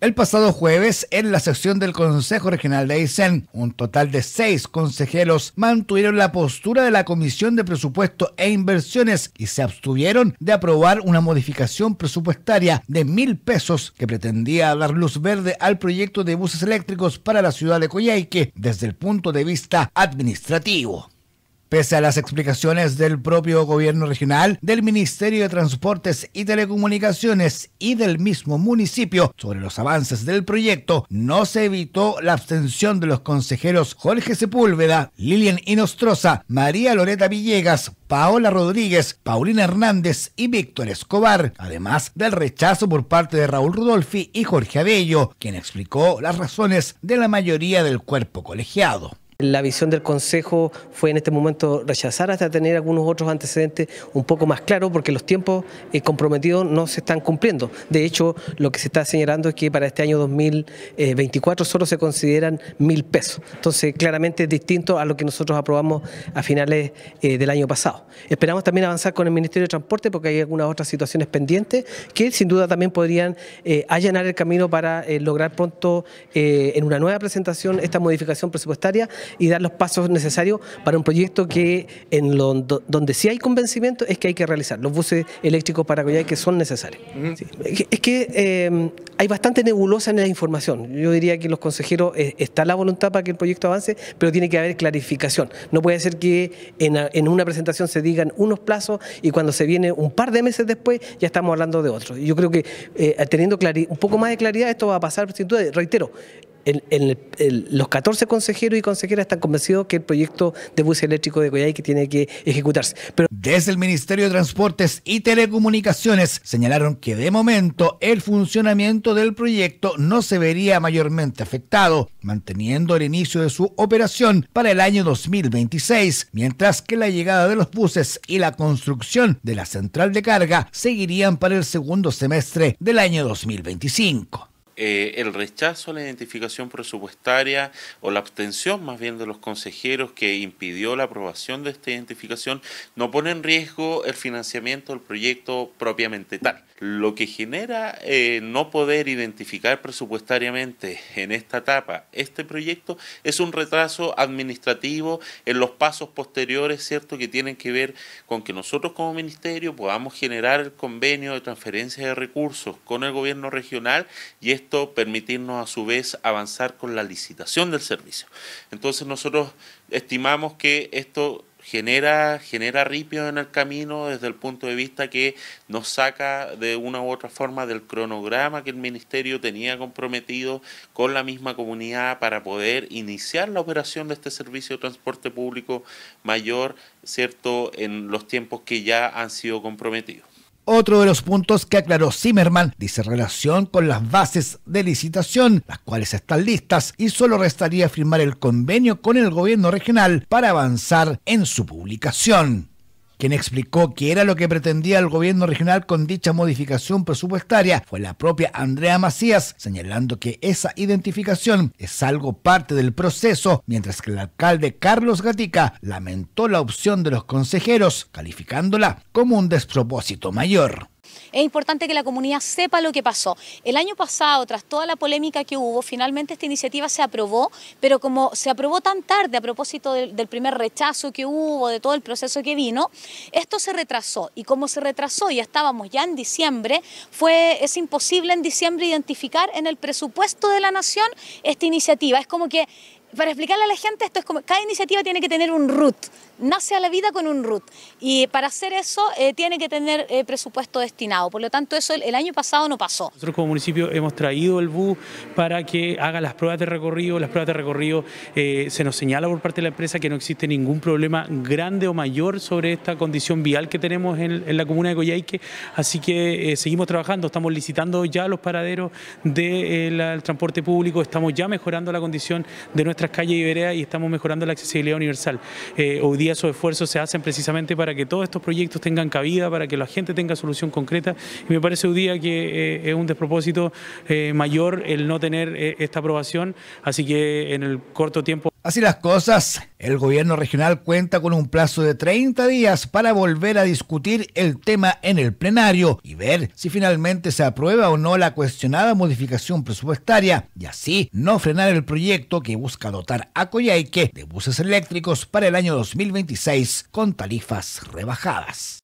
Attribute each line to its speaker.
Speaker 1: El pasado jueves, en la sección del Consejo Regional de Aysén, un total de seis consejeros mantuvieron la postura de la Comisión de Presupuesto e Inversiones y se abstuvieron de aprobar una modificación presupuestaria de mil pesos que pretendía dar luz verde al proyecto de buses eléctricos para la ciudad de Coyhaique desde el punto de vista administrativo. Pese a las explicaciones del propio gobierno regional, del Ministerio de Transportes y Telecomunicaciones y del mismo municipio sobre los avances del proyecto, no se evitó la abstención de los consejeros Jorge Sepúlveda, Lilian Inostroza, María Loreta Villegas, Paola Rodríguez, Paulina Hernández y Víctor Escobar, además del rechazo por parte de Raúl Rudolfi y Jorge Abello, quien explicó las razones de la mayoría del cuerpo colegiado
Speaker 2: la visión del Consejo fue en este momento rechazar hasta tener algunos otros antecedentes un poco más claros porque los tiempos eh, comprometidos no se están cumpliendo. De hecho, lo que se está señalando es que para este año 2024 solo se consideran mil pesos. Entonces, claramente es distinto a lo que nosotros aprobamos a finales eh, del año pasado. Esperamos también avanzar con el Ministerio de Transporte porque hay algunas otras situaciones pendientes que sin duda también podrían eh, allanar el camino para lograr pronto en una nueva presentación esta modificación presupuestaria y dar los pasos necesarios para un proyecto que en donde sí hay convencimiento es que hay que realizar los buses eléctricos para Coyhaique que son necesarios. Es que em, hay bastante nebulosa en la información. Yo diría que los consejeros eh, está la voluntad para que el proyecto avance, pero tiene que haber clarificación. No puede ser que en, una presentación se digan unos plazos y cuando se viene un par de meses después ya estamos hablando de otros. Yo creo que eh, teniendo un poco más de claridad esto va a pasar sin duda. Reitero, los 14 consejeros y consejeras están
Speaker 1: convencidos que el proyecto de bus eléctrico de Coyhaique tiene que ejecutarse. Desde el Ministerio de Transportes y Telecomunicaciones señalaron que de momento el funcionamiento del proyecto no se vería mayormente afectado, manteniendo el inicio de su operación para el año 2026, mientras que la llegada de los buses y la construcción de la central de carga seguirían para el segundo semestre del año 2025.
Speaker 3: Eh, el rechazo a la identificación presupuestaria o la abstención más bien de los consejeros que impidió la aprobación de esta identificación no pone en riesgo el financiamiento del proyecto propiamente tal. Lo que genera eh, no poder identificar presupuestariamente en esta etapa este proyecto es un retraso administrativo en los pasos posteriores, ¿cierto?, que tienen que ver con que nosotros como ministerio podamos generar el convenio de transferencia de recursos con el gobierno regional y permitirnos a su vez avanzar con la licitación del servicio. Entonces nosotros estimamos que esto genera, genera ripio en el camino desde el punto de vista que nos saca de una u otra forma del cronograma que el Ministerio tenía comprometido con la misma comunidad para poder iniciar la operación de este servicio de transporte público mayor, ¿cierto?, en los tiempos que ya han sido comprometidos.
Speaker 1: Otro de los puntos que aclaró Zimmerman dice relación con las bases de licitación, las cuales están listas y solo restaría firmar el convenio con el gobierno regional para avanzar en su publicación quien explicó que era lo que pretendía el gobierno regional con dicha modificación presupuestaria, fue la propia Andrea Macías, señalando que esa identificación es algo parte del proceso, mientras que el alcalde Carlos Gatica lamentó la opción de los consejeros, calificándola como un despropósito mayor.
Speaker 4: Es importante que la comunidad sepa lo que pasó. El año pasado, tras toda la polémica que hubo, finalmente esta iniciativa se aprobó, pero como se aprobó tan tarde a propósito del, primer rechazo que hubo, de todo el proceso que vino, esto se retrasó. Y como se retrasó y estábamos ya en diciembre, fue, es imposible en diciembre identificar en el presupuesto de la Nación esta iniciativa. Es como que para explicarle a la gente, esto es como, cada iniciativa tiene que tener un root, nace a la vida con un root. Y para hacer eso eh, tiene que tener eh, presupuesto destinado. Por lo tanto, eso el, año pasado no pasó.
Speaker 5: Nosotros como municipio hemos traído el bus para que haga las pruebas de recorrido. Las pruebas de recorrido eh, se nos señala por parte de la empresa que no existe ningún problema grande o mayor sobre esta condición vial que tenemos en, la comuna de Coyhaique. Así que seguimos trabajando, estamos licitando ya los paraderos del transporte público, estamos ya mejorando la condición de nuestra calles y veredas y estamos mejorando la accesibilidad universal. Eh, hoy día esos esfuerzos se hacen precisamente para que todos estos proyectos tengan cabida, para que la gente tenga solución concreta y me parece hoy día que eh, es un despropósito eh, mayor el no tener esta aprobación, así que en el corto tiempo
Speaker 1: Así las cosas, el gobierno regional cuenta con un plazo de 30 días para volver a discutir el tema en el plenario y ver si finalmente se aprueba o no la cuestionada modificación presupuestaria y así no frenar el proyecto que busca dotar a Coyhaique de buses eléctricos para el año 2026 con tarifas rebajadas.